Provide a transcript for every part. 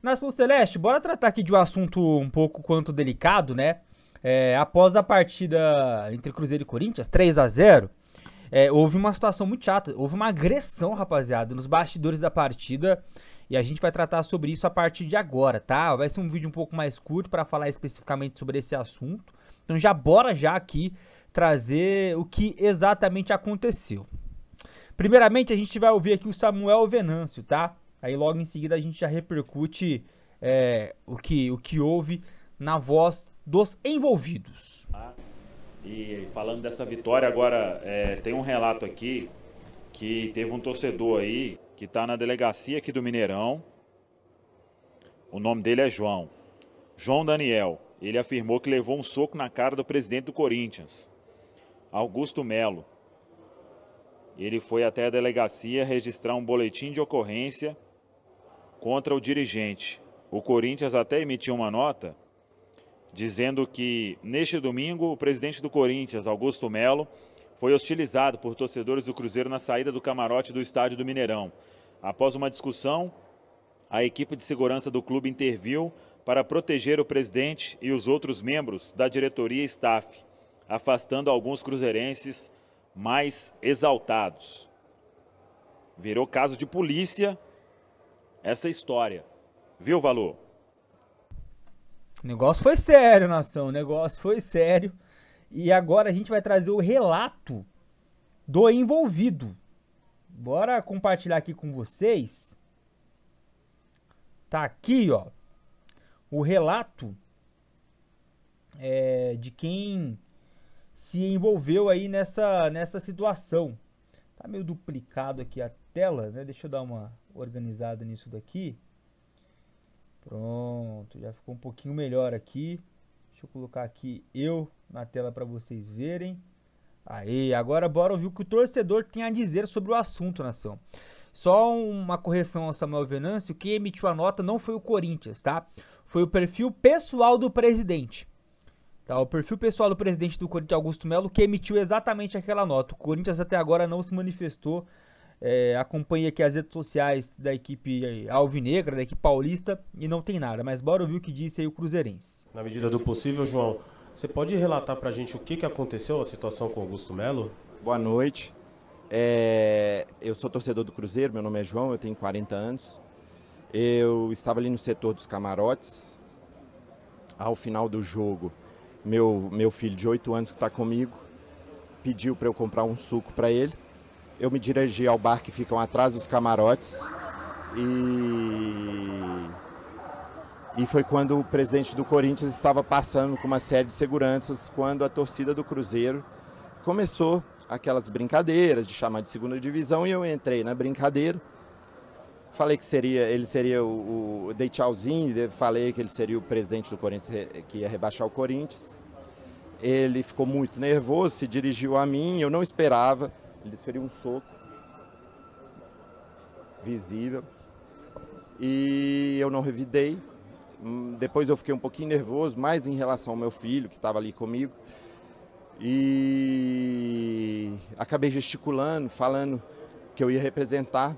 Nação Celeste, bora tratar aqui de um assunto um pouco quanto delicado, né? É, após a partida entre Cruzeiro e Corinthians, 3 a 0 é, houve uma situação muito chata. Houve uma agressão, rapaziada, nos bastidores da partida. E a gente vai tratar sobre isso a partir de agora, tá? Vai ser um vídeo um pouco mais curto para falar especificamente sobre esse assunto. Então já bora já aqui trazer o que exatamente aconteceu. Primeiramente, a gente vai ouvir aqui o Samuel Venâncio, tá? Aí logo em seguida a gente já repercute é, o, que, o que houve na voz dos envolvidos. Tá? e falando dessa vitória, agora é, tem um relato aqui que teve um torcedor aí que está na delegacia aqui do Mineirão. O nome dele é João. João Daniel. Ele afirmou que levou um soco na cara do presidente do Corinthians, Augusto Melo. Ele foi até a delegacia registrar um boletim de ocorrência contra o dirigente. O Corinthians até emitiu uma nota dizendo que neste domingo o presidente do Corinthians, Augusto Melo, foi hostilizado por torcedores do Cruzeiro na saída do camarote do estádio do Mineirão. Após uma discussão, a equipe de segurança do clube interviu para proteger o presidente e os outros membros da diretoria e staff, afastando alguns cruzeirenses mais exaltados. Virou caso de polícia essa história. Viu, Valu? O negócio foi sério, nação. O negócio foi sério. E agora a gente vai trazer o relato do envolvido. Bora compartilhar aqui com vocês. Tá aqui, ó. O relato é, de quem se envolveu aí nessa, nessa situação. Tá meio duplicado aqui a tela, né? Deixa eu dar uma organizada nisso daqui. Pronto, já ficou um pouquinho melhor aqui. Deixa eu colocar aqui eu na tela para vocês verem. Aí, agora bora ouvir o que o torcedor tem a dizer sobre o assunto, nação. Só uma correção ao Samuel Venâncio, quem emitiu a nota não foi o Corinthians, tá? Foi o perfil pessoal do presidente. Tá, o perfil pessoal do presidente do Corinthians, Augusto Melo, que emitiu exatamente aquela nota. O Corinthians até agora não se manifestou é, aqui as redes sociais da equipe é, alvinegra, da equipe paulista, e não tem nada. Mas bora ouvir o que disse aí o Cruzeirense. Na medida do possível, João, você pode relatar para a gente o que, que aconteceu, a situação com Augusto Melo? Boa noite. É, eu sou torcedor do Cruzeiro, meu nome é João, eu tenho 40 anos. Eu estava ali no setor dos camarotes. Ao final do jogo, meu, meu filho de 8 anos que está comigo pediu para eu comprar um suco para ele eu me dirigi ao bar que ficam atrás dos camarotes e e foi quando o presidente do Corinthians estava passando com uma série de seguranças quando a torcida do Cruzeiro começou aquelas brincadeiras de chamar de segunda divisão e eu entrei na brincadeira. Falei que seria, ele seria o, o dei tchauzinho, falei que ele seria o presidente do Corinthians que ia rebaixar o Corinthians. Ele ficou muito nervoso, se dirigiu a mim, eu não esperava. Ele desferiu um soco visível e eu não revidei. Hum, depois eu fiquei um pouquinho nervoso, mais em relação ao meu filho que estava ali comigo. E acabei gesticulando, falando que eu ia representar.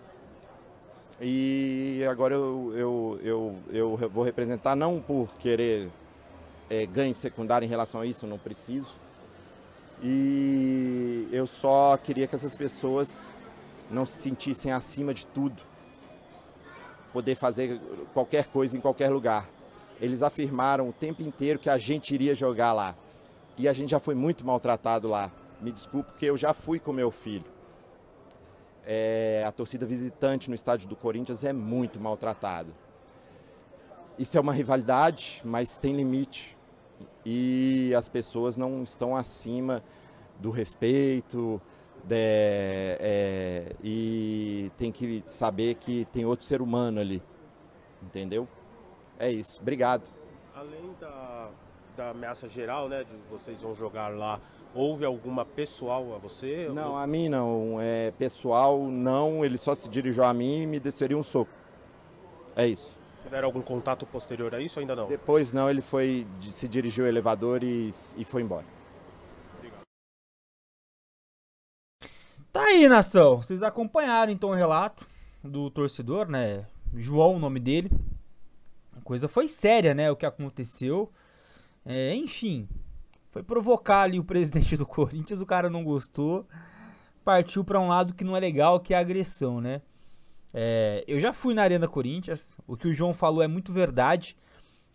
E agora eu, eu, eu, eu vou representar não por querer é, ganho secundário em relação a isso, não preciso e eu só queria que essas pessoas não se sentissem acima de tudo, poder fazer qualquer coisa em qualquer lugar. Eles afirmaram o tempo inteiro que a gente iria jogar lá. E a gente já foi muito maltratado lá. Me desculpe, porque eu já fui com meu filho. É, a torcida visitante no estádio do Corinthians é muito maltratada. Isso é uma rivalidade, mas tem limite. E as pessoas não estão acima do respeito, de, é, e tem que saber que tem outro ser humano ali. Entendeu? É isso. Obrigado. Além da, da ameaça geral, né, de vocês vão jogar lá, houve alguma pessoal a você? Não, a mim não. É, pessoal, não. Ele só se dirigiu a mim e me desferiu um soco. É isso. Tiveram algum contato posterior a isso ainda não? Depois não, ele foi se dirigiu ao elevador e, e foi embora. aí, nação, vocês acompanharam então o relato do torcedor, né? João, o nome dele. A coisa foi séria, né? O que aconteceu. É, enfim, foi provocar ali o presidente do Corinthians, o cara não gostou. Partiu para um lado que não é legal, que é a agressão, né? É, eu já fui na Arena Corinthians, o que o João falou é muito verdade.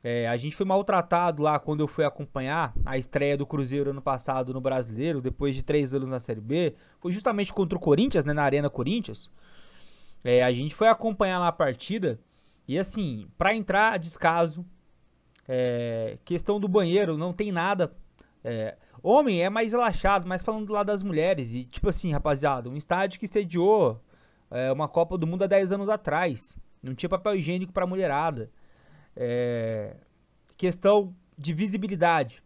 É, a gente foi maltratado lá quando eu fui acompanhar a estreia do Cruzeiro ano passado no Brasileiro, depois de três anos na Série B. Foi justamente contra o Corinthians, né? Na Arena Corinthians. É, a gente foi acompanhar lá a partida. E assim, para entrar, descaso. É, questão do banheiro, não tem nada. É, homem é mais relaxado, mas falando do lado das mulheres. E tipo assim, rapaziada, um estádio que sediou é, uma Copa do Mundo há 10 anos atrás. Não tinha papel higiênico pra mulherada. É, questão de visibilidade.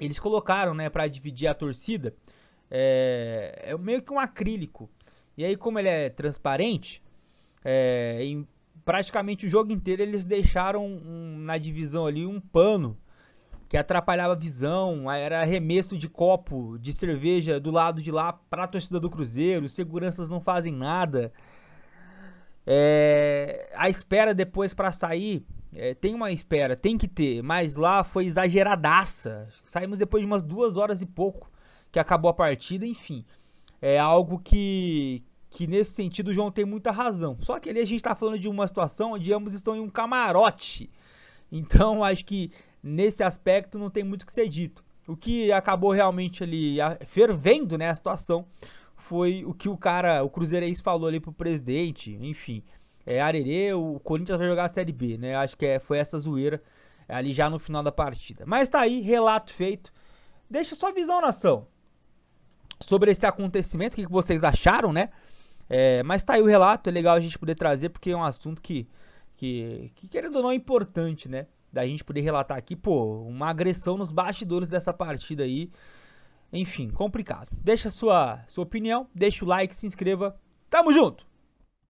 Eles colocaram, né, para dividir a torcida, é, é, meio que um acrílico. E aí, como ele é transparente, é, em praticamente o jogo inteiro eles deixaram um, na divisão ali um pano que atrapalhava a visão, era arremesso de copo de cerveja do lado de lá para a torcida do Cruzeiro, seguranças não fazem nada. É, a espera depois para sair é, tem uma espera, tem que ter, mas lá foi exageradaça. Saímos depois de umas duas horas e pouco que acabou a partida, enfim. É algo que, que nesse sentido o João tem muita razão. Só que ali a gente está falando de uma situação onde ambos estão em um camarote. Então acho que nesse aspecto não tem muito o que ser dito. O que acabou realmente ali fervendo né, a situação foi o que o cara, o Cruzeirense falou ali pro presidente, enfim é, Arerê, o Corinthians vai jogar a Série B, né? Acho que é, foi essa zoeira ali já no final da partida. Mas tá aí, relato feito. Deixa sua visão, nação, sobre esse acontecimento, o que, que vocês acharam, né? É, mas tá aí o relato, é legal a gente poder trazer, porque é um assunto que, que, que querendo ou não, é importante, né? Da gente poder relatar aqui, pô, uma agressão nos bastidores dessa partida aí. Enfim, complicado. Deixa sua, sua opinião, deixa o like, se inscreva. Tamo junto!